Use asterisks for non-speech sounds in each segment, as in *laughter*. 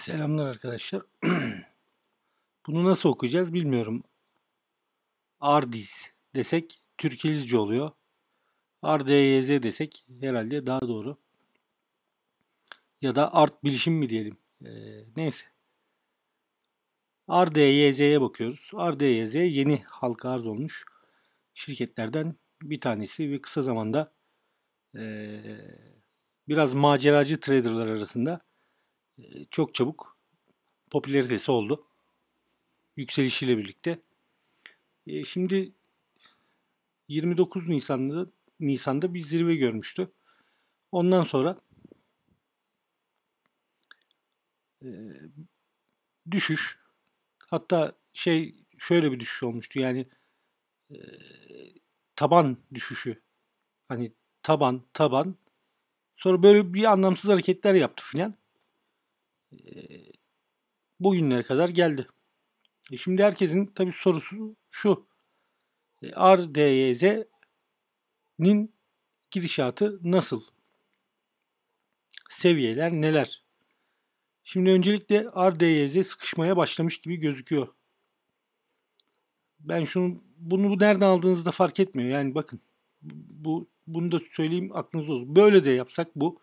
Selamlar arkadaşlar. *clears throat* Bunu nasıl okuyacağız bilmiyorum. Ardiz desek Türkilizce oluyor. ArdYZ desek herhalde daha doğru. Ya da art bilişim mi diyelim. Ee, neyse. ArdYZ'ye bakıyoruz. ArdYZ yeni halka arz olmuş şirketlerden bir tanesi ve kısa zamanda e, biraz maceracı traderlar arasında ee, çok çabuk popülaritesi oldu. Yükselişiyle birlikte. E, şimdi 29 Nisan'da Nisan'da bir zirve görmüştü. Ondan sonra e, düşüş hatta şey şöyle bir düşüş olmuştu. Yani e, taban düşüşü. Hani taban taban. Sonra böyle bir anlamsız hareketler yaptı filan. Ee, bugünlere kadar geldi. E şimdi herkesin tabi sorusu şu. E RDYZ'nin gidişatı nasıl? Seviyeler neler? Şimdi öncelikle RDYZ sıkışmaya başlamış gibi gözüküyor. Ben şunu bunu nereden da fark etmiyor. Yani bakın bu bunu da söyleyeyim aklınızda olsun. Böyle de yapsak bu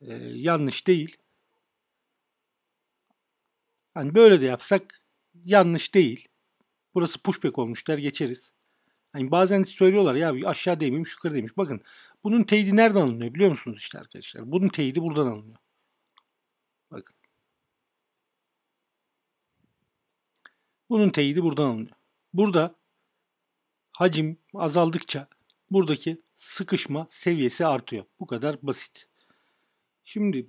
e, yanlış değil. Hani böyle de yapsak yanlış değil. Burası pushback der geçeriz. Hani bazen söylüyorlar ya aşağı değmemiş yukarı değmiş. Bakın bunun teyidi nereden alınıyor biliyor musunuz işte arkadaşlar? Bunun teyidi buradan alınıyor. Bakın. Bunun teyidi buradan alınıyor. Burada hacim azaldıkça buradaki sıkışma seviyesi artıyor. Bu kadar basit. Şimdi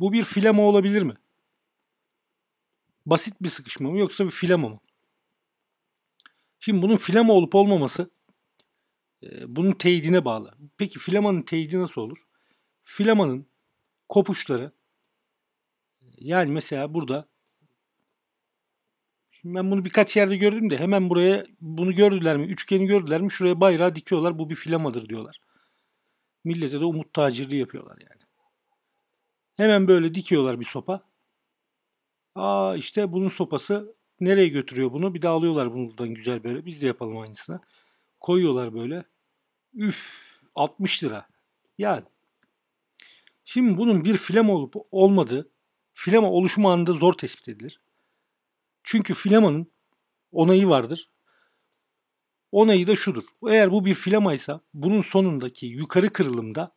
bu bir filama olabilir mi? basit bir sıkışma mı yoksa bir filama mı? Şimdi bunun filama olup olmaması e, bunun teyidine bağlı. Peki filamanın teyidi nasıl olur? Filamanın kopuşları yani mesela burada Şimdi ben bunu birkaç yerde gördüm de hemen buraya bunu gördüler mi? Üçgeni gördüler mi? Şuraya bayrağı dikiyorlar. Bu bir filamadır diyorlar. Millete de umut tacirliği yapıyorlar yani. Hemen böyle dikiyorlar bir sopa. Aa işte bunun sopası nereye götürüyor bunu? Bir de alıyorlar bunu güzel böyle. Biz de yapalım aynısını. Koyuyorlar böyle. Üf 60 lira. Yani. Şimdi bunun bir filama olup olmadı filama oluşma anında zor tespit edilir. Çünkü filamanın onayı vardır. Onayı da şudur. Eğer bu bir filamaysa bunun sonundaki yukarı kırılımda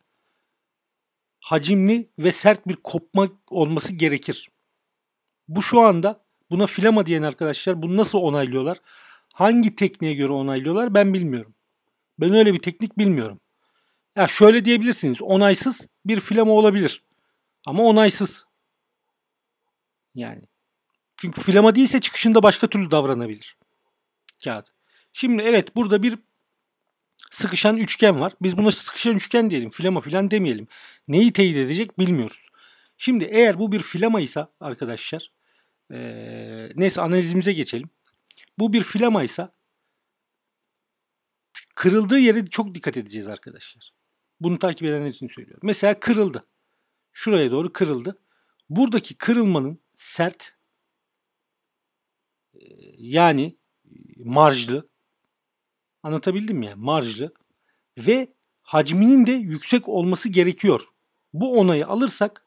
hacimli ve sert bir kopma olması gerekir. Bu şu anda buna filama diyen arkadaşlar bunu nasıl onaylıyorlar? Hangi tekniğe göre onaylıyorlar ben bilmiyorum. Ben öyle bir teknik bilmiyorum. Ya şöyle diyebilirsiniz. Onaysız bir filama olabilir. Ama onaysız. Yani. Çünkü filama değilse çıkışında başka türlü davranabilir. Kağıt. Şimdi evet burada bir sıkışan üçgen var. Biz buna sıkışan üçgen diyelim. Filama filan demeyelim. Neyi teyit edecek bilmiyoruz. Şimdi eğer bu bir filama ise arkadaşlar e, neyse analizimize geçelim. Bu bir filama ise kırıldığı yere çok dikkat edeceğiz arkadaşlar. Bunu takip edenler için söylüyorum. Mesela kırıldı. Şuraya doğru kırıldı. Buradaki kırılmanın sert yani marjlı anlatabildim ya marjlı ve hacminin de yüksek olması gerekiyor. Bu onayı alırsak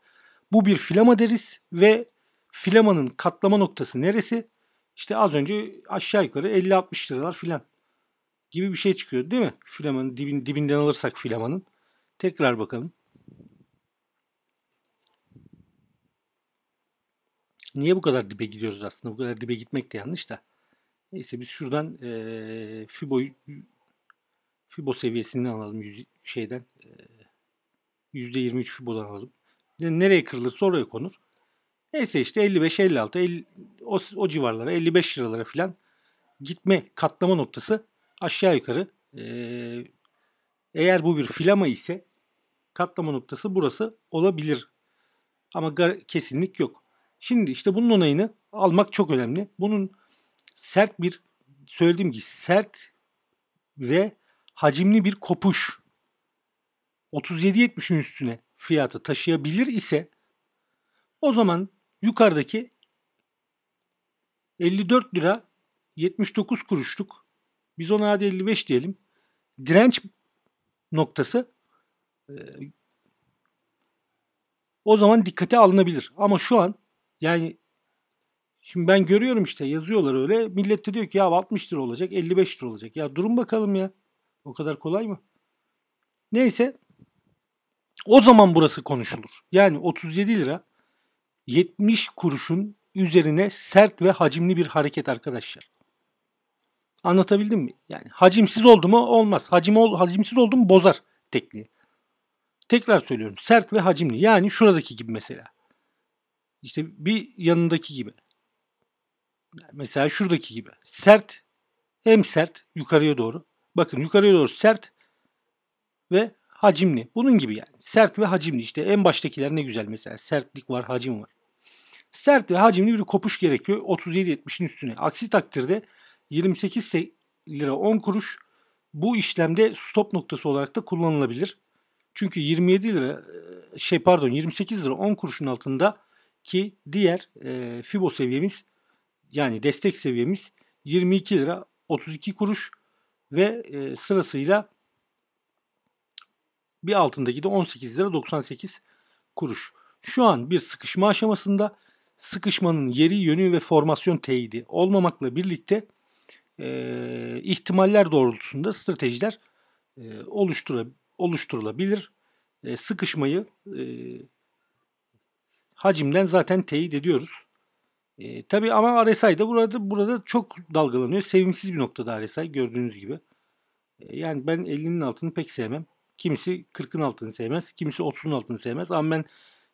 bu bir filama deriz ve filamanın katlama noktası neresi? İşte az önce aşağı yukarı 50-60 liralar filan gibi bir şey çıkıyor değil mi? Filamanın dibin, dibinden alırsak filamanın. Tekrar bakalım. Niye bu kadar dibe gidiyoruz aslında? Bu kadar dibe gitmek de yanlış da. Neyse biz şuradan e, ee, Fibo Fibo seviyesini alalım yüz, şeyden. E, %23 Fibo'dan alalım nereye kırılırsa oraya konur. Neyse işte 55, 56, 50, o, o civarlara 55 liralara filan gitme katlama noktası aşağı yukarı. Ee, eğer bu bir filama ise katlama noktası burası olabilir. Ama kesinlik yok. Şimdi işte bunun onayını almak çok önemli. Bunun sert bir söylediğim gibi sert ve hacimli bir kopuş. 37 37.70'in üstüne fiyatı taşıyabilir ise o zaman yukarıdaki 54 lira 79 kuruşluk biz ona hadi 55 diyelim direnç noktası e, o zaman dikkate alınabilir. Ama şu an yani şimdi ben görüyorum işte yazıyorlar öyle millet de diyor ki ya 60 lira olacak 55 lira olacak. Ya durun bakalım ya o kadar kolay mı? Neyse o zaman burası konuşulur. Yani 37 lira 70 kuruşun üzerine sert ve hacimli bir hareket arkadaşlar. Anlatabildim mi? Yani hacimsiz oldu mu olmaz. Hacim ol, hacimsiz oldu mu bozar tekniği. Tekrar söylüyorum. Sert ve hacimli. Yani şuradaki gibi mesela. İşte bir yanındaki gibi. Mesela şuradaki gibi. Sert hem sert yukarıya doğru. Bakın yukarıya doğru sert ve hacimli. Bunun gibi yani. Sert ve hacimli işte en baştakiler ne güzel mesela. Sertlik var, hacim var. Sert ve hacimli bir kopuş gerekiyor 37.70'in üstüne. Aksi takdirde 28 lira 10 kuruş bu işlemde stop noktası olarak da kullanılabilir. Çünkü 27 lira e, şey pardon 28 lira 10 kuruşun altında ki diğer e, Fibo seviyemiz yani destek seviyemiz 22 lira 32 kuruş ve e, sırasıyla bir altındaki de 18 lira 98 kuruş. Şu an bir sıkışma aşamasında sıkışmanın yeri, yönü ve formasyon teyidi olmamakla birlikte e, ihtimaller doğrultusunda stratejiler e, oluştura, oluşturulabilir. E, sıkışmayı e, hacimden zaten teyit ediyoruz. E, tabii ama RSI de burada, burada çok dalgalanıyor. Sevimsiz bir noktada RSI gördüğünüz gibi. E, yani ben 50'nin altını pek sevmem. Kimisi 40'ın altını sevmez, kimisi 30'un altını sevmez. Ama ben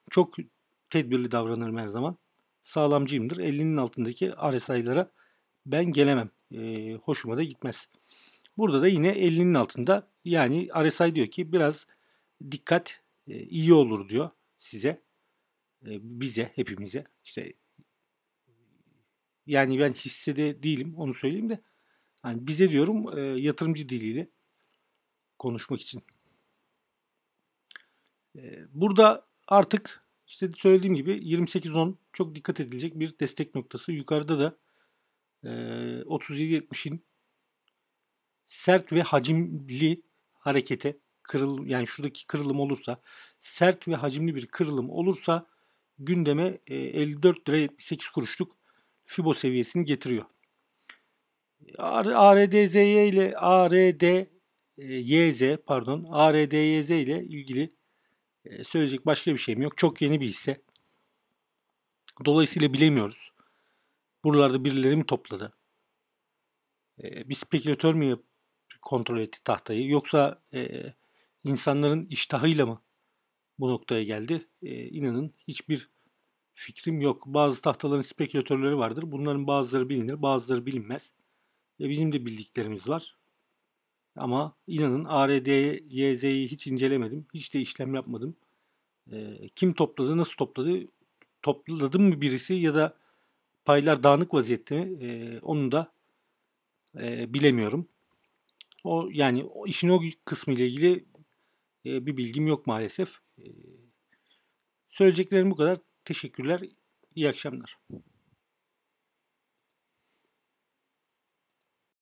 çok tedbirli davranırım her zaman. Sağlamcıyımdır. 50'nin altındaki RSI'lara ben gelemem. E, hoşuma da gitmez. Burada da yine 50'nin altında yani RSI diyor ki biraz dikkat e, iyi olur diyor size. E, bize, hepimize. İşte yani ben hissede değilim onu söyleyeyim de. Yani bize diyorum e, yatırımcı diliyle konuşmak için ee, burada artık işte söylediğim gibi 28 10 çok dikkat edilecek bir destek noktası. Yukarıda da 37 e, 70'in sert ve hacimli harekete kırıl yani şuradaki kırılım olursa sert ve hacimli bir kırılım olursa gündeme 54 e, lira 78 kuruşluk Fibo seviyesini getiriyor. ARDZY ile ARDYZ e, pardon ARDYZ ile ilgili ee, söyleyecek başka bir şeyim yok. Çok yeni bir hisse. Dolayısıyla bilemiyoruz. Buralarda birileri mi topladı? E, bir spekülatör mü kontrol etti tahtayı? Yoksa e, insanların iştahıyla mı bu noktaya geldi? Ee, inanın hiçbir fikrim yok. Bazı tahtaların spekülatörleri vardır. Bunların bazıları bilinir, bazıları bilinmez. E, bizim de bildiklerimiz var. Ama inanın ARD, YZ'yi hiç incelemedim. Hiç de işlem yapmadım. E, kim topladı, nasıl topladı? Topladı mı birisi ya da paylar dağınık vaziyette mi? E, onu da e, bilemiyorum. O yani o işin o kısmı ile ilgili e, bir bilgim yok maalesef. E, söyleyeceklerim bu kadar. Teşekkürler. İyi akşamlar.